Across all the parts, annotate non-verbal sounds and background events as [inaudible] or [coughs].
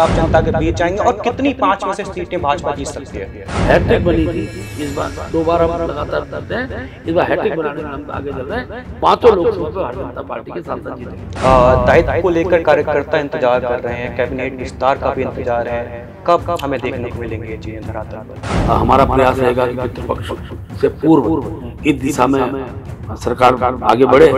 आप जनता के बीच जाएंगे और कितनी पांच में से सीटें भाजपा जीत सकती है हैट्रिक बनी थी इस बार दोबारा हम लगातार करते हैं इस बार हैट्रिक बनाने में हम आगे चल रहे हैं पांचों लोकसभा में भारतीय जनता पार्टी के सांसद जीते दायित्व को लेकर कार्यकर्ता इंतजार कर रहे हैं कैबिनेट विस्तार का भी इंतजार है कब हमें देखने को मिलेंगे जी धरातल हमारा प्रयास रहेगा कि पितृपक्ष से पूर्व इस दिशा में सरकार आगे बढ़े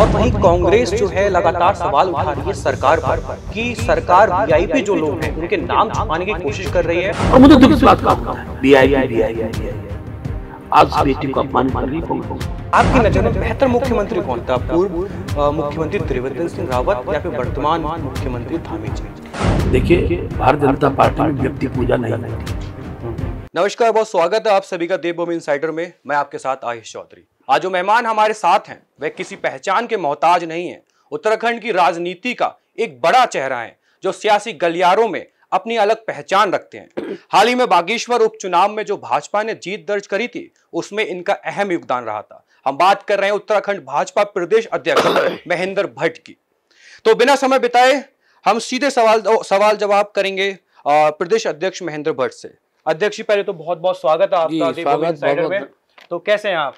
और वहीं कांग्रेस जो है लगातार सवाल उठा रही है सरकार पर कि सरकार वीआईपी जो लोग हैं उनके नाम छुपाने की कोशिश कर रही है और मुझे दुख इस बात का बी बी आई आई आई आई आज बेटी को अपमान कर रही आपकी नजर में बेहतर मुख्यमंत्री कौन था पूर्व मुख्यमंत्री त्रिवेंद्र सिंह रावत या फिर वर्तमान मुख्यमंत्री धामी जी देखिए भारतीय जनता पार्टी में व्यक्ति पूजा नहीं होती नमस्कार बहुत स्वागत है आप सभी का देवभूमि इंसाइडर में मैं आपके साथ आयुष चौधरी आज जो मेहमान हमारे साथ हैं वह किसी पहचान के मोहताज नहीं है उत्तराखंड की राजनीति का एक बड़ा चेहरा है जो सियासी गलियारों में अपनी अलग पहचान रखते हैं हाल ही में बागेश्वर उपचुनाव में जो भाजपा ने जीत दर्ज करी थी उसमें इनका अहम योगदान रहा था हम बात कर रहे हैं उत्तराखंड भाजपा प्रदेश अध्यक्ष महेंद्र भट्ट की तो बिना समय बिताए हम सीधे सवाल सवाल जवाब करेंगे प्रदेश अध्यक्ष महेंद्र भट्ट से अध्यक्ष जी पहले तो बहुत बहुत स्वागत है आपका स्वागत में तो कैसे हैं आप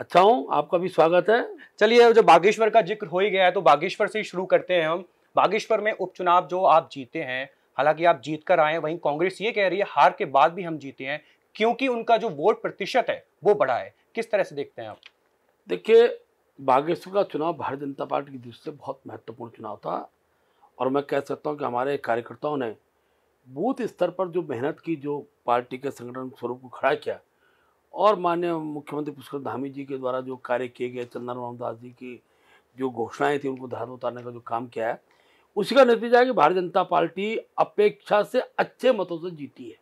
अच्छा हूँ आपका भी स्वागत है चलिए जो बागेश्वर का जिक्र हो ही गया है तो बागेश्वर से ही शुरू करते हैं हम बागेश्वर में उपचुनाव जो आप जीते हैं हालांकि आप जीत कर आए वहीं कांग्रेस ये कह रही है हार के बाद भी हम जीते हैं क्योंकि उनका जो वोट प्रतिशत है वो बढ़ा है किस तरह से देखते हैं आप देखिए बागेश्वर का चुनाव भारतीय जनता पार्टी की दृष्टि से बहुत महत्वपूर्ण चुनाव था और मैं कह सकता हूँ कि हमारे कार्यकर्ताओं ने बूथ स्तर पर जो मेहनत की जो पार्टी के संगठन स्वरूप को खड़ा किया और माननीय मुख्यमंत्री पुष्कर धामी जी के द्वारा जो कार्य किए गए चंदन दास जी की जो घोषणाएं थी उनको धार उतारने का जो काम किया है उसी का नतीजा है कि भारतीय जनता पार्टी अपेक्षा से अच्छे मतों से जीती है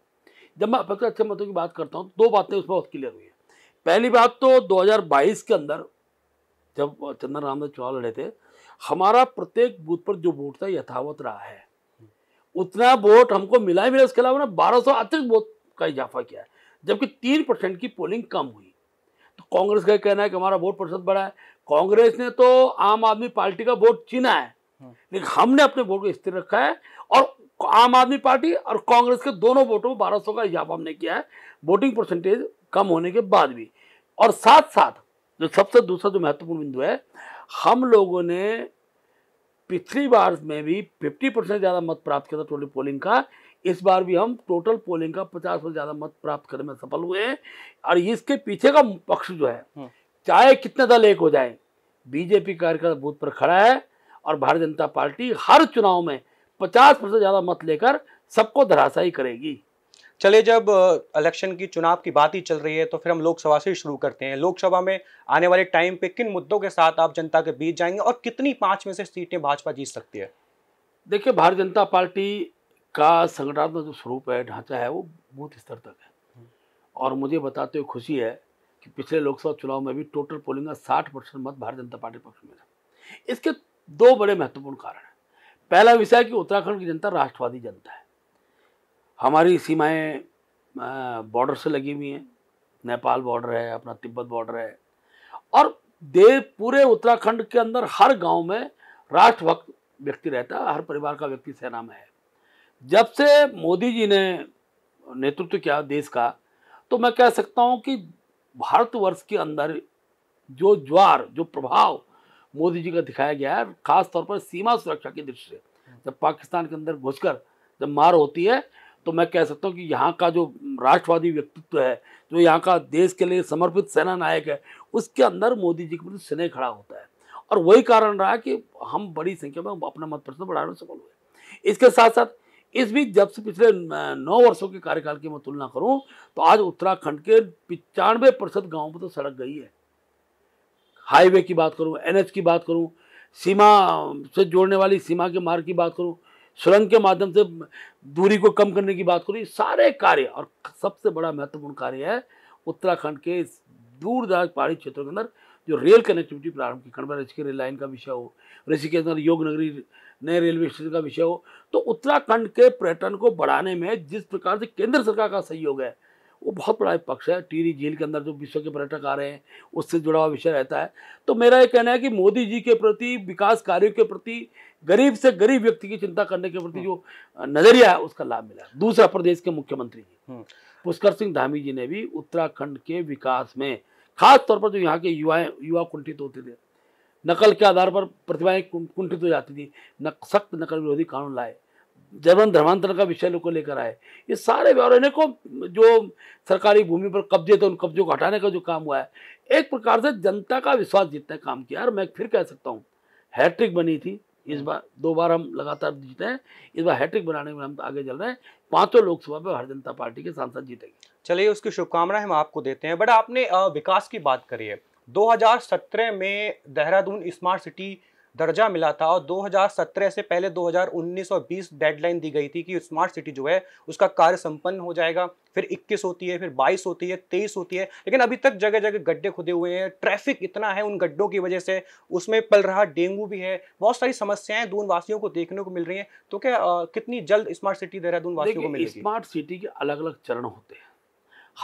जब मैं अपेक्षा अच्छे मतों की बात करता हूँ तो दो बातें उसमें बहुत क्लियर हुई है पहली बात तो 2022 के अंदर जब चंदन राम चुनाव लड़े थे हमारा प्रत्येक बूथ पर जो वोट था यथावत रहा है उतना वोट हमको मिला ही मिला उसके अलावा बारह सौ अतिरिक्त वोट का इजाफा किया है जबकि तीन परसेंट की पोलिंग कम हुई तो कांग्रेस का कहना है कि हमारा वोट प्रतिशत बढ़ा है कांग्रेस ने तो आम आदमी पार्टी का वोट छीना है हाँ। लेकिन हमने अपने वोट को स्थिर रखा है और आम आदमी पार्टी और कांग्रेस के दोनों वोटों में बारह सौ का इजाफा हमने किया है वोटिंग परसेंटेज कम होने के बाद भी और साथ साथ जो सबसे दूसरा जो महत्वपूर्ण बिंदु है हम लोगों ने पिछली बार में भी 50 परसेंट ज़्यादा मत प्राप्त किया था टोटल पोलिंग का इस बार भी हम टोटल पोलिंग का 50 परसेंट ज़्यादा मत प्राप्त करने में सफल हुए हैं और इसके पीछे का पक्ष जो है हाँ। चाहे कितने दल एक हो जाए बीजेपी कार्यकर्ता बूथ पर खड़ा है और भारतीय जनता पार्टी हर चुनाव में पचास परसेंट ज़्यादा मत लेकर सबको धराशाई करेगी चले जब इलेक्शन की चुनाव की बात ही चल रही है तो फिर हम लोकसभा से शुरू करते हैं लोकसभा में आने वाले टाइम पे किन मुद्दों के साथ आप जनता के बीच जाएंगे और कितनी पाँच में से सीटें भाजपा जीत सकती है देखिए भारतीय जनता पार्टी का संगठनात्मक जो स्वरूप है ढांचा है वो बूथ स्तर तक है हम्म। और मुझे बताते हुए खुशी है कि पिछले लोकसभा चुनाव में भी टोटल पोलिंग का साठ परसेंट मत भारतीय जनता पार्टी पक्ष में था इसके दो बड़े महत्वपूर्ण कारण हैं पहला विषय कि उत्तराखंड की जनता राष्ट्रवादी जनता है हमारी सीमाएं बॉर्डर से लगी हुई हैं नेपाल बॉर्डर है अपना तिब्बत बॉर्डर है और दे पूरे उत्तराखंड के अंदर हर गांव में राष्ट्रभक्त व्यक्ति रहता है हर परिवार का व्यक्ति सेना में है जब से मोदी जी ने नेतृत्व किया देश का तो मैं कह सकता हूँ कि भारतवर्ष के अंदर जो ज्वार जो प्रभाव मोदी जी का दिखाया गया है खास तौर पर सीमा सुरक्षा की दृष्टि से हम्म। जब पाकिस्तान के अंदर घुसकर जब मार होती है तो मैं कह सकता हूँ कि यहाँ का जो राष्ट्रवादी व्यक्तित्व है जो यहाँ का देश के लिए समर्पित सेना नायक है उसके अंदर मोदी जी के प्रति स्नेह खड़ा होता है और वही कारण रहा कि हम बड़ी संख्या में अपना मत प्रतिशत बढ़ाने में सफल हुए इसके साथ साथ इस बीच जब से पिछले नौ वर्षों के कार्यकाल की मैं तुलना करूं तो आज उत्तराखंड के पचानवे प्रतिशत गाँव पर तो सड़क गई है हाईवे की बात करूँ एनएच की बात करूँ सीमा से जोड़ने वाली सीमा के मार्ग की बात करूँ सुरंग के माध्यम से दूरी को कम करने की बात करूँ ये सारे कार्य और सबसे बड़ा महत्वपूर्ण कार्य है उत्तराखंड के इस दूर दराज पहाड़ी क्षेत्रों के अंदर जो रेल कनेक्टिविटी प्रारंभ की खंडवा ऋषि रेल लाइन का विषय हो ऋषिकेश अंदर योग नगरी नए रेलवे स्टेशन का विषय हो तो उत्तराखंड के पर्यटन को बढ़ाने में जिस प्रकार से केंद्र सरकार का सहयोग है वो बहुत बड़ा पक्ष है टीरी झील के अंदर जो विश्व के पर्यटक आ रहे हैं उससे जुड़ा हुआ विषय रहता है तो मेरा ये कहना है कि मोदी जी के प्रति विकास कार्यों के प्रति गरीब से गरीब व्यक्ति की चिंता करने के प्रति हम्म। जो नजरिया है उसका लाभ मिला दूसरा प्रदेश के मुख्यमंत्री जी हम्म। पुष्कर सिंह धामी जी ने भी उत्तराखंड के विकास में खास तौर पर जो यहाँ के युवाएं युवा कुंठित होते थे नकल के आधार पर प्रतिभाएं कुंठित हो जाती थी सख्त नकल विरोधी कानून लाए जर्मन धर्मांतरण का विषय को लेकर आए ये सारे व्यवहारों को जो सरकारी भूमि पर कब्जे थे उन कब्जों को हटाने का जो काम हुआ है एक प्रकार से जनता का विश्वास जीतने का काम किया और मैं फिर कह सकता हूँ हैट्रिक बनी थी इस बार दो बार हम लगातार जीते हैं इस बार हैट्रिक बनाने में हम आगे चल रहे हैं पांचों लोकसभा में भारतीय जनता पार्टी के सांसद जीतेंगे चलिए उसकी शुभकामनाएं हम आपको देते हैं बट आपने विकास की बात करी है 2017 में देहरादून स्मार्ट सिटी दर्जा मिला था और 2017 से पहले 2019 और 20 डेडलाइन दी गई थी कि स्मार्ट सिटी जो है उसका कार्य संपन्न हो जाएगा फिर 21 होती है फिर 22 होती है 23 होती है लेकिन अभी तक जगह जगह गड्ढे खुदे हुए हैं ट्रैफिक इतना है उन गड्ढों की वजह से उसमें पल रहा डेंगू भी है बहुत सारी समस्याएं दून वासियों को देखने को मिल रही है तो क्या आ, कितनी जल्द स्मार्ट सिटी देहरादून वासियों को मिलेगी स्मार्ट सिटी के अलग अलग चरण होते हैं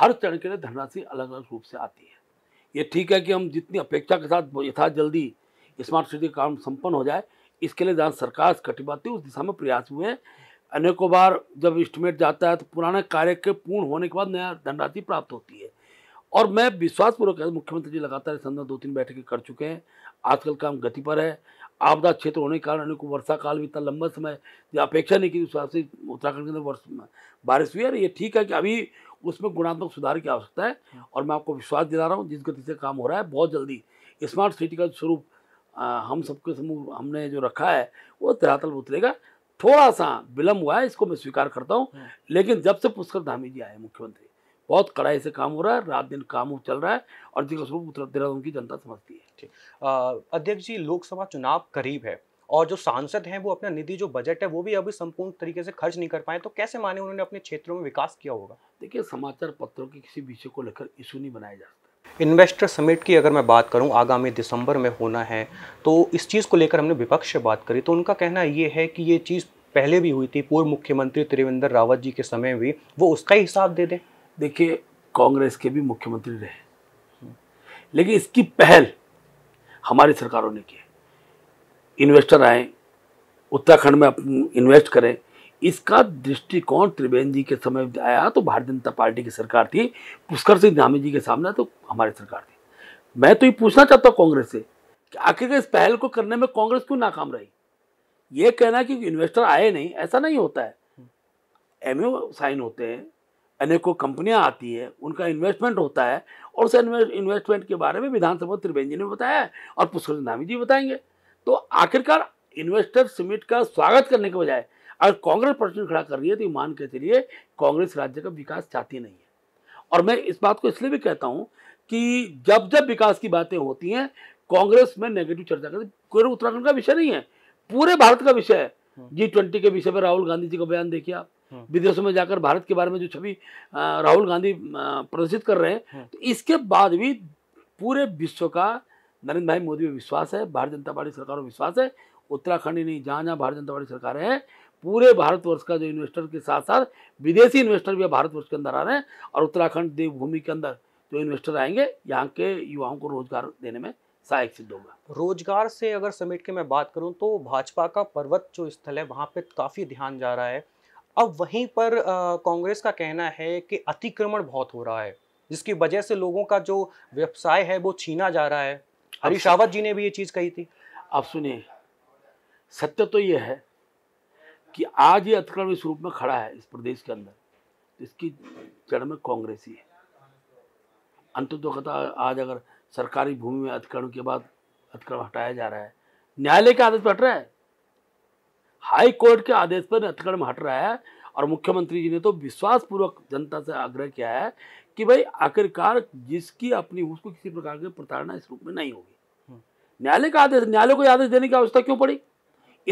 हर चरण के लिए धनराशि अलग अलग रूप से आती है ये ठीक है कि हम जितनी अपेक्षा के साथ यथा जल्दी स्मार्ट सिटी का काम संपन्न हो जाए इसके लिए जहाँ सरकार कटिबद्ध उस दिशा में प्रयास हुए हैं अनेकों बार जब इस्टीमेट जाता है तो पुराने कार्य के पूर्ण होने के बाद नया धनराशि प्राप्त होती है और मैं विश्वासपूर्वक मुख्यमंत्री जी लगातार इस संदर्भ दो तीन बैठकें कर चुके हैं आजकल काम गति पर है आपदा क्षेत्र होने के कारण अनेकों वर्षा काल भी इतना लंबा समय जो अपेक्षा नहीं की विश्वास उत्तराखंड के अंदर वर्ष बारिश हुई और ये ठीक है कि अभी उसमें गुणात्मक सुधार की आवश्यकता है और मैं आपको विश्वास दिला रहा हूँ जिस गति से काम हो रहा है बहुत जल्दी स्मार्ट सिटी का स्वरूप आ, हम सबके समूह हमने जो रखा है वो धरातल उतरेगा थोड़ा सा विलम्ब हुआ है इसको मैं स्वीकार करता हूँ हाँ। लेकिन जब से पुष्कर धामी जी आए मुख्यमंत्री बहुत कड़ाई से काम हो रहा है रात दिन काम चल रहा है और जिसका स्वरूप देहरादून की जनता समझती है ठीक अध्यक्ष जी लोकसभा चुनाव करीब है और जो सांसद हैं वो अपना निधि जो बजट है वो भी अभी संपूर्ण तरीके से खर्च नहीं कर पाए तो कैसे माने उन्होंने अपने क्षेत्रों में विकास किया होगा देखिए समाचार पत्रों के किसी विषय को लेकर इशू नहीं बनाया जा सकता इन्वेस्टर समिट की अगर मैं बात करूं आगामी दिसंबर में होना है तो इस चीज़ को लेकर हमने विपक्ष से बात करी तो उनका कहना ये है कि ये चीज़ पहले भी हुई थी पूर्व मुख्यमंत्री त्रिवेंद्र रावत जी के समय भी वो उसका ही हिसाब दे दें देखिए कांग्रेस के भी मुख्यमंत्री रहे लेकिन इसकी पहल हमारी सरकारों ने की इन्वेस्टर आए उत्तराखंड में इन्वेस्ट करें इसका दृष्टिकोण त्रिवेंद्र जी के समय आया तो भारतीय जनता पार्टी की सरकार थी पुष्कर सिंह धामी जी के सामने तो हमारी सरकार थी मैं तो ये पूछना चाहता हूँ कांग्रेस से कि आखिर इस पहल को करने में कांग्रेस क्यों नाकाम रही ये कहना कि इन्वेस्टर आए नहीं ऐसा नहीं होता है एम साइन होते हैं अनेकों कंपनियां आती है उनका इन्वेस्टमेंट होता है और उस इन्वेस्टमेंट के बारे में विधानसभा त्रिवेंद्र जी ने बताया है और पुष्कर धामी जी बताएंगे तो आखिरकार इन्वेस्टर समिट का स्वागत करने के बजाय अगर कांग्रेस प्रश्न खड़ा कर रही है तो मान के चलिए कांग्रेस राज्य का विकास चाहती नहीं है और मैं इस बात को इसलिए भी कहता हूँ कि जब जब विकास की बातें होती हैं कांग्रेस में नेगेटिव चर्चा करती केवल उत्तराखंड का विषय नहीं है पूरे भारत का विषय है जी हम्म। ट्वेंटी के विषय पर राहुल गांधी जी का बयान देखिए आप हम्म। विदेशों में जाकर भारत के बारे में जो छवि राहुल गांधी प्रदर्शित कर रहे हैं हम्म। तो इसके बाद भी पूरे विश्व का नरेंद्र भाई मोदी में विश्वास है भारतीय जनता पार्टी सरकार में विश्वास है उत्तराखंड ही नहीं जहाँ जहाँ भारतीय जनता पार्टी सरकार है पूरे भारतवर्ष का जो इन्वेस्टर के साथ साथ विदेशी इन्वेस्टर भी भारतवर्ष के अंदर आ रहे हैं और उत्तराखंड देवभूमि के अंदर जो इन्वेस्टर आएंगे यहाँ के युवाओं को रोजगार देने में सहायक सिद्ध होगा रोजगार से अगर समेट के मैं बात करूँ तो भाजपा का पर्वत जो स्थल है वहाँ पे काफ़ी ध्यान जा रहा है अब वहीं पर कांग्रेस का कहना है कि अतिक्रमण बहुत हो रहा है जिसकी वजह से लोगों का जो व्यवसाय है वो छीना जा रहा है हरीश रावत जी ने भी ये चीज़ कही थी आप सुनिए सत्य तो ये है कि आज ये अतिक्रमण इस रूप में खड़ा है इस प्रदेश के अंदर इसकी जड़ में कांग्रेस ही है अंत तो कथा आज अगर सरकारी भूमि में अतिक्रमण के बाद अतिक्रमण हटाया जा रहा है न्यायालय के आदेश पर हट रहा है हाई कोर्ट के आदेश पर अतिक्रमण हट रहा है और मुख्यमंत्री जी ने तो विश्वासपूर्वक जनता से आग्रह किया है कि भाई आखिरकार जिसकी अपनी उसको किसी प्रकार की प्रताड़ना इस रूप में नहीं होगी हम्म। न्यायालय का आदेश न्यायालय को आदेश देने की आवश्यकता क्यों पड़ी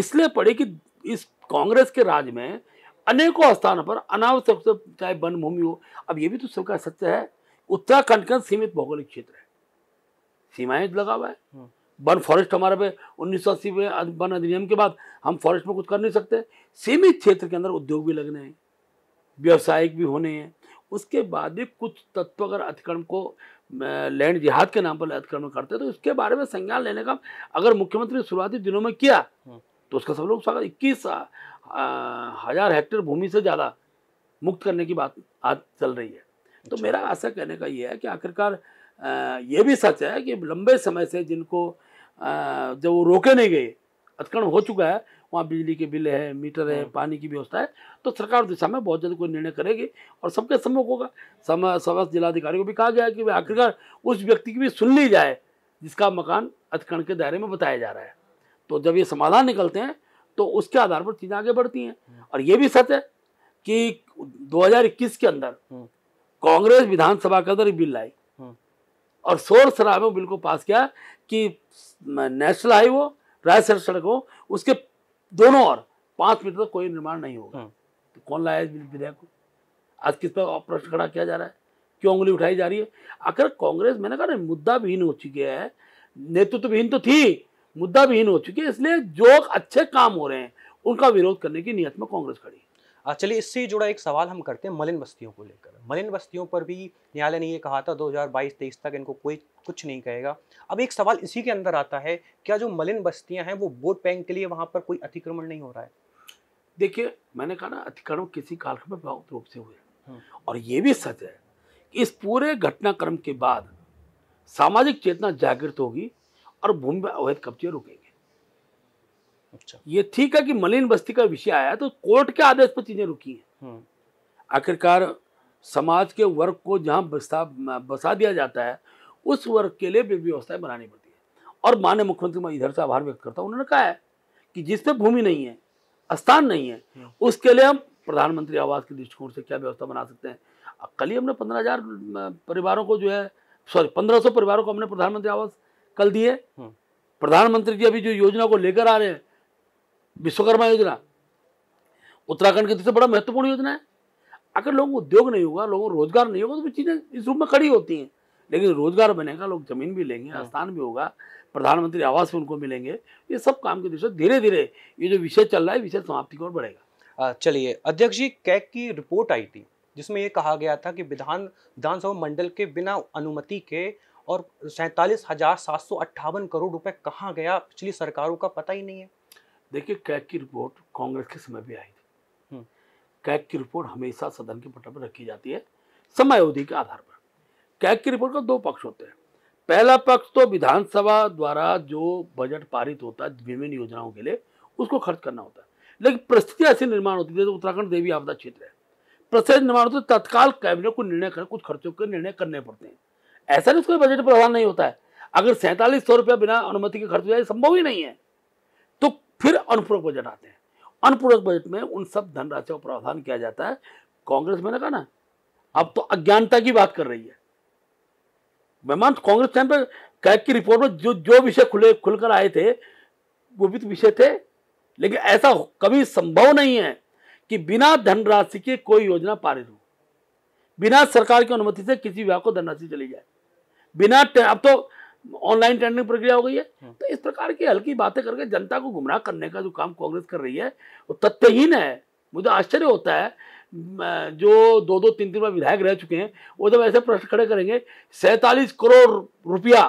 इसलिए पड़ी कि इस कांग्रेस के राज में अनेकों स्थानों पर अनावश्यक चाहे वन भूमि हो अब ये भी तो सबका सत्य है उत्तराखंड का सीमित भौगोलिक क्षेत्र है सीमाएं लगा हुआ है हम्म। वन फॉरेस्ट हमारे पे उन्नीस सौ में वन अधिनियम के बाद हम फॉरेस्ट में कुछ कर नहीं सकते सीमित क्षेत्र के अंदर उद्योग भी लगने हैं व्यवसायिक भी होने हैं उसके बाद भी कुछ तत्व अगर अतिक्रम को लैंड जिहाद के नाम पर अतिक्रमण करते हैं तो उसके बारे में संज्ञान लेने का अगर मुख्यमंत्री ने शुरुआती दिनों में किया हम्म। तो उसका सब लोग स्वागत इक्कीस हजार हेक्टेयर भूमि से ज़्यादा मुक्त करने की बात आज चल रही है तो अच्छा। मेरा आशा कहने का ये है कि आखिरकार ये भी सच है कि लंबे समय से जिनको जब वो रोके नहीं गए अतकण हो चुका है वहाँ बिजली के बिल है मीटर है हाँ। पानी की व्यवस्था है तो सरकार दिशा में बहुत जल्द कोई निर्णय करेगी और सबके सम्मुख होगा सम समस्त जिलाधिकारी को भी कहा गया कि आखिरकार उस व्यक्ति की भी सुन ली जाए जिसका मकान अतकण के दायरे में बताया जा रहा है तो जब ये समाधान निकलते हैं तो उसके आधार पर चीज़ें आगे बढ़ती हैं और ये भी सच है कि 2021 के अंदर हम्म। कांग्रेस विधानसभा के अंदर बिल लाई हम्म। और शोर शराब बिल को पास किया कि नेशनल हाईवे हो सड़क हो उसके दोनों और पांच मीटर तक कोई निर्माण नहीं होगा हम्म। तो कौन लाया इस विधेयक को आज किस पर प्रश्न खड़ा किया जा रहा है क्यों उंगली उठाई जा रही है आखिर कांग्रेस मैंने कहा मुद्दा विहीन हो चुकी है नेतृत्व तो, तो थी मुद्दा विहीन हो चुकी है इसलिए जो अच्छे काम हो रहे हैं उनका विरोध करने की नीयत में कांग्रेस खड़ी है चलिए इससे जुड़ा एक सवाल हम करते हैं मलिन बस्तियों को लेकर मलिन बस्तियों पर भी न्यायालय ने ये कहा था 2022-23 तक इनको कोई कुछ नहीं कहेगा अब एक सवाल इसी के अंदर आता है क्या जो मलिन बस्तियां हैं वो वोट बैंक के लिए वहां पर कोई अतिक्रमण नहीं हो रहा है देखिए मैंने कहा ना अतिक्रमण किसी कालखंड में बहुत रूप से हुए हम्म। और ये भी सच है कि इस पूरे घटनाक्रम के बाद सामाजिक चेतना जागृत होगी और भूमि पर अवैध कब्जे रुकेंगे अच्छा ये ठीक है कि मलिन बस्ती का विषय आया तो कोर्ट के आदेश पर चीजें रुकी हैं हम्म। आखिरकार समाज के वर्ग को जहाँ बसा बसा दिया जाता है उस वर्ग के लिए भी व्यवस्थाएं बनानी पड़ती है और माननीय मुख्यमंत्री मैं इधर से आभार व्यक्त करता हूँ उन्होंने कहा है कि जिस पे भूमि नहीं है स्थान नहीं है हम्म। उसके लिए हम प्रधानमंत्री आवास के दृष्टिकोण से क्या व्यवस्था बना सकते हैं कल ही हमने पंद्रह परिवारों को जो है सॉरी पंद्रह परिवारों को हमने प्रधानमंत्री आवास कल दिए हम्म। प्रधानमंत्री जी अभी जो योजना को लेकर आ रहे हैं विश्वकर्मा योजना उत्तराखंड की तरफ से बड़ा महत्वपूर्ण योजना है अगर लोगों को उद्योग नहीं होगा लोगों को रोजगार नहीं होगा तो चीज़ें इस रूप में खड़ी होती हैं लेकिन रोजगार बनेगा लोग जमीन भी लेंगे हाँ। स्थान भी होगा प्रधानमंत्री आवास भी उनको मिलेंगे ये सब काम के दृष्टि धीरे धीरे ये जो विषय चल रहा है विषय समाप्ति की ओर बढ़ेगा चलिए अध्यक्ष जी कैक की रिपोर्ट आई थी जिसमें ये कहा गया था कि विधान विधानसभा मंडल के बिना अनुमति के और सैंतालीस हजार सात सौ अट्ठावन करोड़ रुपए कहाँ गया पिछली सरकारों का पता ही नहीं है देखिए कैक की रिपोर्ट कांग्रेस के समय भी आई थी हम्म। कैक की रिपोर्ट हमेशा सदन के पटल पर रखी जाती है समय अवधि के आधार पर कैक की रिपोर्ट का दो पक्ष होते हैं पहला पक्ष तो विधानसभा द्वारा जो बजट पारित होता है विभिन्न योजनाओं के लिए उसको खर्च करना होता है लेकिन परिस्थिति ऐसी निर्माण होती है उत्तराखंड देवी आपदा क्षेत्र है परिस्थिति निर्माण होती है तत्काल कैबिनेट को निर्णय कर कुछ खर्चों के निर्णय करने पड़ते हैं ऐसा नहीं उसका बजट प्रावधान नहीं होता है अगर सैंतालीस सौ रुपया बिना अनुमति के खर्च हो जाए संभव ही नहीं है तो फिर अनुपूरक बजट आते हैं अनुपूरक बजट में उन सब धनराशियों का प्रावधान किया जाता है कांग्रेस मैंने कहा ना अब तो अज्ञानता की बात कर रही है मेहमान कांग्रेस टाइम पर कैग की रिपोर्ट में जो जो विषय खुले खुलकर आए थे वो भी तो विषय थे लेकिन ऐसा कभी संभव नहीं है कि बिना धनराशि के कोई योजना पारित हो बिना सरकार की अनुमति से किसी विभाग को धनराशि चली जाए बिना अब तो ऑनलाइन टेंडरिंग प्रक्रिया हो गई है तो इस प्रकार की हल्की बातें करके जनता को गुमराह करने का जो काम कांग्रेस कर रही है वो तथ्यहीन है मुझे आश्चर्य होता है जो दो दो तीन तीन बार विधायक रह चुके हैं वो जब ऐसे प्रश्न खड़े करेंगे सैतालीस करोड़ रुपया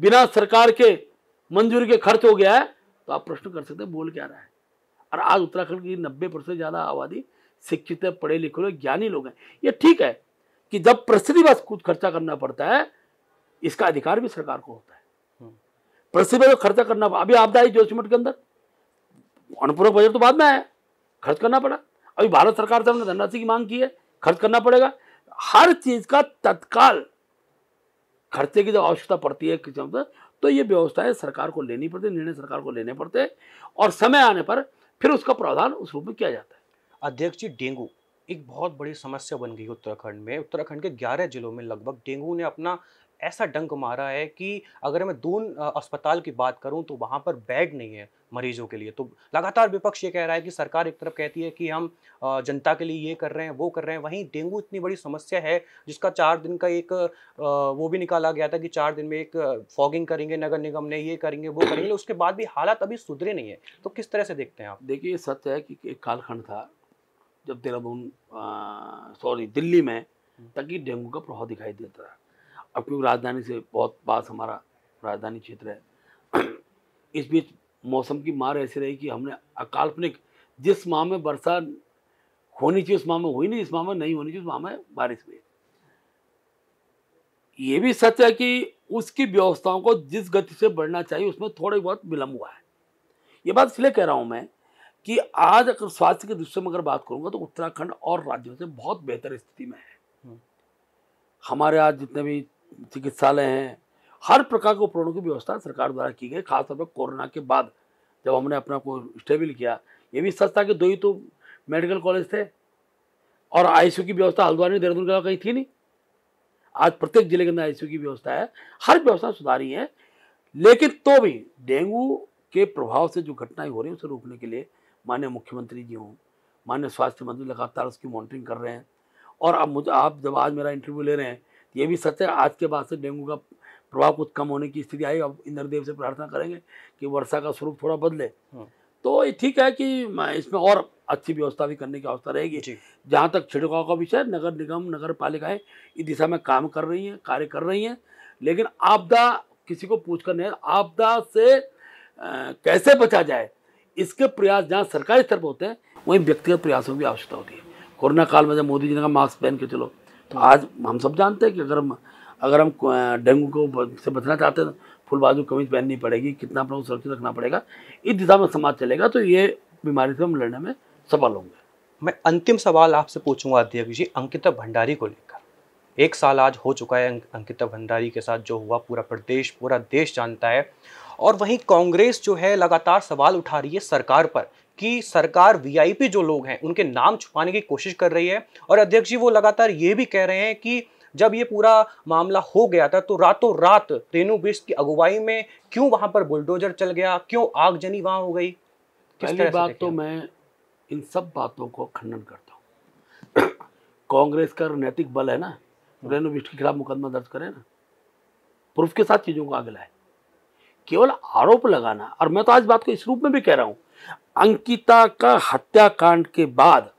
बिना सरकार के मंजूरी के खर्च हो गया है तो आप प्रश्न कर सकते हैं बोल क्या रहा है और आज उत्तराखंड की नब्बे परसेंट ज़्यादा आबादी शिक्षित है पढ़े लिखे लोग ज्ञानी लोग हैं ये ठीक है कि जब बस खुद खर्चा करना पड़ता है इसका अधिकार भी सरकार को होता है हम्म। परिस्थिति में खर्चा करना अभी आपदा आई जोशी के अंदर अनुपूरक बजट तो बाद में आया खर्च करना पड़ा अभी भारत सरकार से हमने धनराशि की मांग की है खर्च करना पड़ेगा हर चीज का तत्काल खर्चे की जब आवश्यकता पड़ती है किसी पर तो ये व्यवस्थाएं सरकार को लेनी पड़ती निर्णय सरकार को लेने पड़ते और समय आने पर फिर उसका प्रावधान उस रूप में किया जाता है अध्यक्ष जी डेंगू एक बहुत बड़ी समस्या बन गई उत्तराखंड में उत्तराखंड के 11 जिलों में लगभग डेंगू ने अपना ऐसा डंक मारा है कि अगर मैं दून अस्पताल की बात करूं तो वहां पर बेड नहीं है मरीजों के लिए तो लगातार विपक्ष ये कह रहा है कि सरकार एक तरफ कहती है कि हम जनता के लिए ये कर रहे हैं वो कर रहे हैं वहीं डेंगू इतनी बड़ी समस्या है जिसका चार दिन का एक वो भी निकाला गया था कि चार दिन में एक फॉगिंग करेंगे नगर निगम ने ये करेंगे वो करेंगे उसके बाद भी हालात अभी सुधरे नहीं है तो किस तरह से देखते हैं आप देखिए सत्य है कि एक कालखंड था जब देहरादून सॉरी दिल्ली में ताकि डेंगू का प्रभाव दिखाई देता है अब क्योंकि राजधानी से बहुत पास हमारा राजधानी क्षेत्र है [clears throat] इस बीच मौसम की मार ऐसी रही कि हमने अकाल्पनिक जिस माह में वर्षा होनी चाहिए उस माह में हुई नहीं इस माह में नहीं होनी चाहिए उस माह में बारिश हुई ये भी सच है कि उसकी व्यवस्थाओं को जिस गति से बढ़ना चाहिए उसमें थोड़ा बहुत विलंब हुआ है ये बात इसलिए कह रहा हूँ मैं कि आज अगर स्वास्थ्य के दृष्टि में अगर बात करूंगा तो उत्तराखंड और राज्यों से बहुत बेहतर स्थिति में है हम्म। हमारे आज जितने भी चिकित्सालय हैं हर प्रकार के उपकरणों की व्यवस्था सरकार द्वारा की गई खासतौर पर कोरोना के बाद जब हमने अपना को स्टेबल किया ये भी सस्ता के कि दो ही तो मेडिकल कॉलेज थे और आईसीयू की व्यवस्था हल्द्वानी देहरादून के अलावा कहीं थी नहीं आज प्रत्येक जिले के अंदर आईसीयू की व्यवस्था है हर व्यवस्था सुधारी है लेकिन तो भी डेंगू के प्रभाव से जो घटनाएं हो रही हैं उसे रोकने के लिए माननीय मुख्यमंत्री जी हों माननीय स्वास्थ्य मंत्री लगातार उसकी मॉनिटरिंग कर रहे हैं और अब मुझे आप जब आज मेरा इंटरव्यू ले रहे हैं तो ये भी सच है आज के बाद से डेंगू का प्रभाव कुछ कम होने की स्थिति आई अब इंद्रदेव से प्रार्थना करेंगे कि वर्षा का स्वरूप थोड़ा बदले हाँ। तो ये ठीक है कि इसमें और अच्छी व्यवस्था भी करने की अवस्था रहेगी जहाँ तक छिड़काव का विषय नगर निगम नगर पालिकाएँ इस दिशा में काम कर रही हैं कार्य कर रही हैं लेकिन आपदा किसी को पूछ कर नहीं आपदा से आ, कैसे बचा जाए इसके प्रयास जहाँ सरकारी स्तर पर होते हैं वहीं व्यक्तिगत प्रयासों की आवश्यकता होती है कोरोना काल में जब मोदी जी ने कहा मास्क पहन के चलो तो आज हम सब जानते हैं कि अगर हम अगर हम डेंगू को से बचना चाहते हैं फुल बाजू कमीज पहननी पड़ेगी कितना अपना सुरक्षित रखना पड़ेगा इस दिशा में समाज चलेगा तो ये बीमारी से हम लड़ने में सफल होंगे मैं अंतिम सवाल आपसे पूछूंगा अध्यक्ष जी अंकिता भंडारी को लेकर एक साल आज हो चुका है अंकिता भंडारी के साथ जो हुआ पूरा प्रदेश पूरा देश जानता है और वहीं कांग्रेस जो है लगातार सवाल उठा रही है सरकार पर कि सरकार वीआईपी जो लोग हैं उनके नाम छुपाने की कोशिश कर रही है और अध्यक्ष जी वो लगातार ये भी कह रहे हैं कि जब ये पूरा मामला हो गया था तो रातों रात रेनु बिस्ट की अगुवाई में क्यों वहां पर बुलडोजर चल गया क्यों आगजनी वहां हो गई पहली बात तो मैं इन सब बातों को खंडन करता हूँ [coughs] कांग्रेस का नैतिक बल है ना हाँ। रेनु बिस्ट के खिलाफ मुकदमा दर्ज करे ना प्रूफ के साथ चीज़ों को आगे लाए केवल आरोप लगाना और मैं तो आज बात को इस रूप में भी कह रहा हूं अंकिता का हत्याकांड के बाद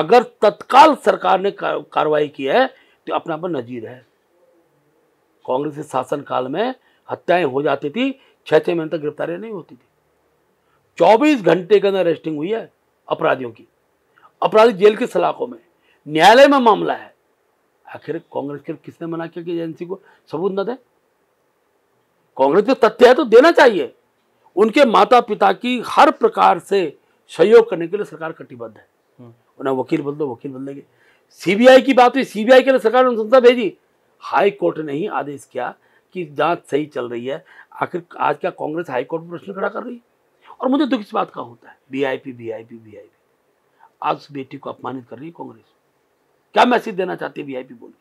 अगर तत्काल सरकार ने कार्रवाई की है तो अपना पर नजीर है कांग्रेस के काल में हत्याएं हो जाती थी छह छह महीने तक गिरफ्तारी नहीं होती थी चौबीस घंटे के अंदर अरेस्टिंग हुई है अपराधियों की अपराधी जेल के सलाखों में न्यायालय में मामला है आखिर कांग्रेस के किसने मना किया कि एजेंसी को सबूत न दें कांग्रेस के तथ्य है तो देना चाहिए उनके माता पिता की हर प्रकार से सहयोग करने के लिए सरकार कटिबद्ध है उन्हें वकील बदलो वकील बदलेंगे सीबीआई की बात हुई सीबीआई के लिए सरकार ने संस्था भेजी हाई कोर्ट ने ही आदेश किया कि जांच सही चल रही है आखिर आज क्या कांग्रेस हाई कोर्ट में प्रश्न खड़ा कर रही है और मुझे दुख इस बात का होता है वीआईपी वीआईपी वीआईपी आज उस बेटी को अपमानित कर रही है कांग्रेस क्या मैसेज देना चाहती है वीआईपी बोली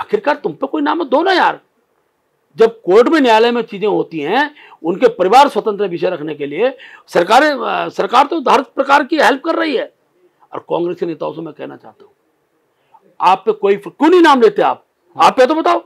आखिरकार तुम पे कोई नाम दो ना यार जब कोर्ट में न्यायालय में चीज़ें होती हैं उनके परिवार स्वतंत्र विषय रखने के लिए सरकार सरकार तो हर प्रकार की हेल्प कर रही है और कांग्रेस के नेताओं से मैं कहना चाहता हूं आप पे कोई क्यों नहीं नाम लेते आप हाँ। आप पे तो बताओ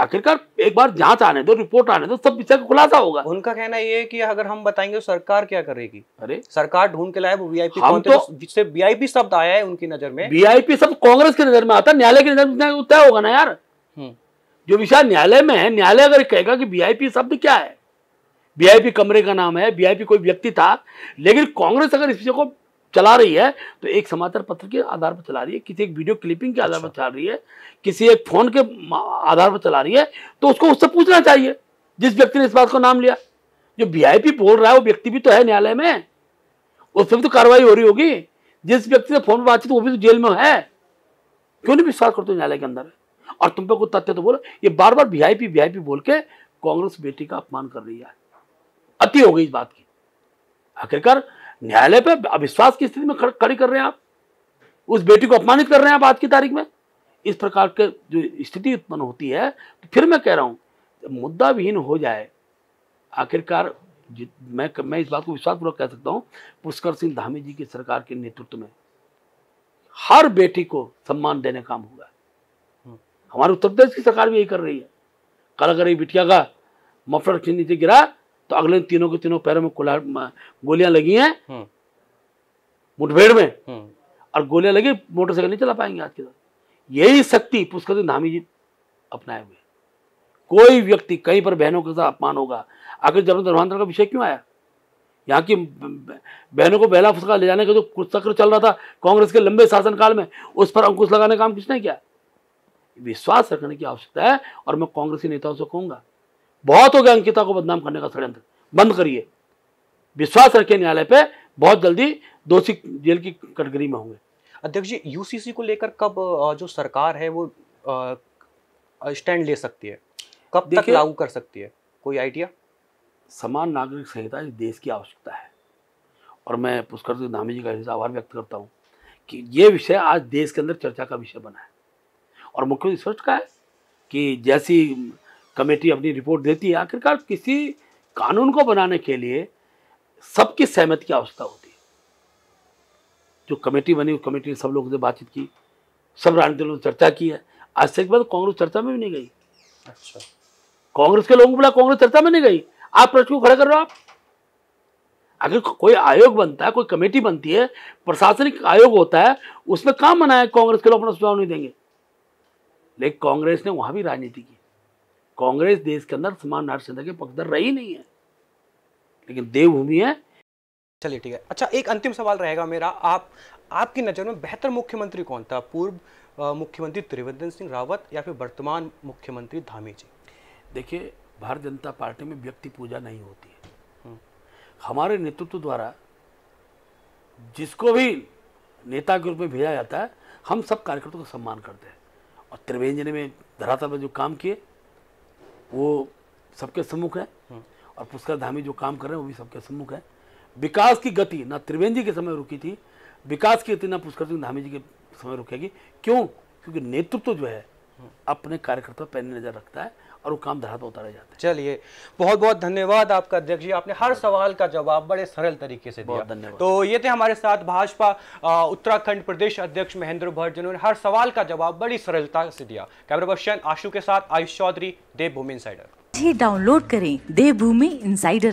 आखिरकार एक बार जांच आने दो रिपोर्ट आने दो सब विषय का खुलासा होगा उनका कहना यह है कि अगर हम बताएंगे तो सरकार क्या करेगी अरे सरकार ढूंढ के लाए वो वीआईपी कौन तो जिससे वीआईपी शब्द आया है उनकी नजर में वीआईपी शब्द कांग्रेस की नजर में आता है न्यायालय की नजर में तय होगा ना यार हम्म। जो विषय न्यायालय में है न्यायालय अगर कहेगा कि वीआईपी शब्द क्या है वीआईपी कमरे का नाम है वीआईपी कोई व्यक्ति था लेकिन कांग्रेस अगर इस विषय को चला रही है तो एक समाचार पत्र के आधार पर चला रही है किसी एक वीडियो क्लिपिंग के आधार पर अच्छा। चला रही है किसी एक फोन के आधार पर चला रही है तो उसको उससे पूछना चाहिए जिस व्यक्ति ने इस बात को नाम लिया जो वीआईपी बोल रहा है वो व्यक्ति भी तो है न्यायालय में उस पर भी तो कार्रवाई हो रही होगी जिस व्यक्ति से फोन पर बातचीत वो भी तो जेल में है क्यों नहीं विश्वास करते न्यायालय के अंदर और तुम पे कोई तथ्य तो बोलो ये बार बार वीआईपी वीआईपी बोल के कांग्रेस बेटी का अपमान कर रही है अति हो गई इस बात की आखिरकार न्यायालय पे अविश्वास की स्थिति में खड़ी कर रहे हैं आप उस बेटी को अपमानित कर रहे हैं आप आज की तारीख में इस प्रकार के जो स्थिति उत्पन्न होती है तो फिर मैं कह रहा हूँ मुद्दा विहीन हो जाए आखिरकार मैं मैं इस बात को विश्वासपूर्वक कह सकता हूँ पुष्कर सिंह धामी जी की सरकार के नेतृत्व में हर बेटी को सम्मान देने काम होगा हमारे उत्तर प्रदेश की सरकार भी यही कर रही है कल अगर ये बिटिया का मफलर के नीचे गिरा तो अगले तीनों के तीनों पैरों में गोलियां लगी हैं हम्म। मुठभेड़ में हम्म। और गोलियां लगी मोटरसाइकिल नहीं चला पाएंगे आज के दिन यही शक्ति पुष्कर धामी जी अपनाए हुए कोई व्यक्ति कहीं पर बहनों के साथ अपमान होगा आखिर जब धर्मांतर का विषय क्यों आया यहाँ की बहनों को बहला फुसका ले जाने का जो कुछ चक्र चल रहा था कांग्रेस के लंबे शासनकाल में उस पर अंकुश लगाने का काम किसने किया विश्वास रखने की आवश्यकता है और मैं कांग्रेसी नेताओं से कहूंगा बहुत हो गया अंकिता को बदनाम करने का षडयंत्र बंद करिए विश्वास रखिए न्यायालय पे बहुत जल्दी दोषी जेल की कटगरी में होंगे अध्यक्ष जी यूसीसी को लेकर कब जो सरकार है वो स्टैंड ले सकती है कब तक लागू कर सकती है कोई आइडिया समान नागरिक संहिता इस देश की आवश्यकता है और मैं पुष्कर सिंह धामी जी का आभार व्यक्त करता हूँ कि ये विषय आज देश के अंदर चर्चा का विषय बना है और मुख्यमंत्री स्पष्ट कहा है कि जैसी कमेटी अपनी रिपोर्ट देती है आखिरकार किसी कानून को बनाने के लिए सबकी सहमति की आवश्यकता होती है जो कमेटी बनी उस कमेटी ने सब लोगों से बातचीत की सब राजनीतिक लोगों ने चर्चा की है आज एक बाद तो कांग्रेस चर्चा में भी नहीं गई अच्छा कांग्रेस के लोगों को बोला कांग्रेस चर्चा में नहीं गई आप प्रश्न को खड़ा कर रहे हो आप अगर कोई आयोग बनता है कोई कमेटी बनती है प्रशासनिक आयोग होता है उसमें काम बनाया कांग्रेस के लोग अपना सुझाव नहीं देंगे लेकिन कांग्रेस ने वहाँ भी राजनीति की कांग्रेस देश के अंदर समान नारायण के पक्षधर रही नहीं है लेकिन देवभूमि है चलिए ठीक है अच्छा एक अंतिम सवाल रहेगा मेरा आप आपकी नज़र में बेहतर मुख्यमंत्री कौन था पूर्व मुख्यमंत्री त्रिवेंद्र सिंह रावत या फिर वर्तमान मुख्यमंत्री धामी जी देखिए भारतीय जनता पार्टी में व्यक्ति पूजा नहीं होती है हम्म। हमारे नेतृत्व द्वारा जिसको भी नेता के रूप में भेजा जाता है हम सब कार्यकर्ताओं का सम्मान करते हैं और त्रिवेंद्र ने में धरातल पर जो काम किए वो सबके सम्मुख है हम्म। और पुष्कर धामी जो काम कर रहे हैं वो भी सबके सम्मुख है विकास की गति ना त्रिवेंद्र जी के समय रुकी थी विकास की गति ना पुष्कर सिंह धामी जी के समय रुकेगी क्यों क्योंकि नेतृत्व तो जो है अपने कार्यकर्ता पर नजर रखता है और वो काम धरातल उतारे जाते हैं चलिए बहुत बहुत धन्यवाद आपका अध्यक्ष जी आपने हर सवाल का जवाब बड़े सरल तरीके से दिया धन्यवाद तो ये थे हमारे साथ भाजपा उत्तराखंड प्रदेश अध्यक्ष महेंद्र भट्ट जिन्होंने हर सवाल का जवाब बड़ी सरलता से दिया कैमरा पर्सन आशु के साथ आयुष चौधरी देवभूमि इंसाइडर ही डाउनलोड करें देवभूमि इंसाइडर